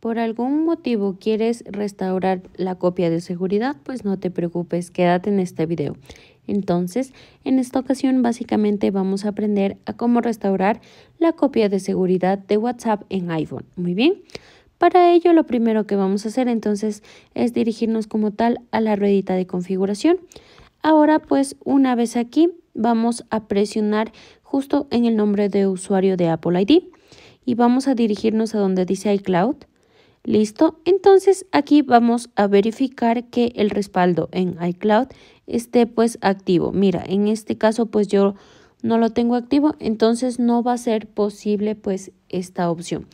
por algún motivo quieres restaurar la copia de seguridad, pues no te preocupes, quédate en este video. Entonces, en esta ocasión básicamente vamos a aprender a cómo restaurar la copia de seguridad de WhatsApp en iPhone. Muy bien. Para ello lo primero que vamos a hacer entonces es dirigirnos como tal a la ruedita de configuración. Ahora pues una vez aquí vamos a presionar justo en el nombre de usuario de Apple ID y vamos a dirigirnos a donde dice iCloud. ¿Listo? Entonces aquí vamos a verificar que el respaldo en iCloud esté pues activo. Mira, en este caso pues yo no lo tengo activo, entonces no va a ser posible pues esta opción.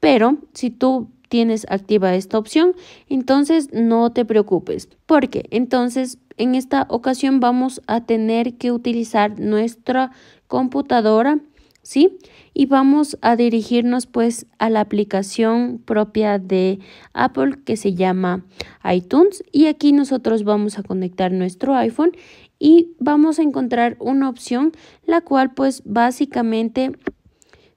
Pero si tú tienes activa esta opción, entonces no te preocupes, porque entonces en esta ocasión vamos a tener que utilizar nuestra computadora ¿sí? Y vamos a dirigirnos pues a la aplicación propia de Apple que se llama iTunes y aquí nosotros vamos a conectar nuestro iPhone y vamos a encontrar una opción la cual pues básicamente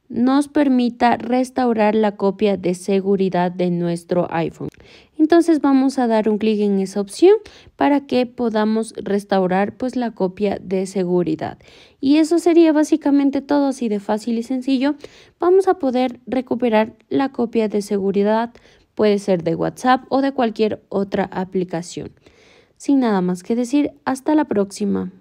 nos permita restaurar la copia de seguridad de nuestro iPhone. Entonces vamos a dar un clic en esa opción para que podamos restaurar pues la copia de seguridad. Y eso sería básicamente todo así de fácil y sencillo. Vamos a poder recuperar la copia de seguridad, puede ser de WhatsApp o de cualquier otra aplicación. Sin nada más que decir, hasta la próxima.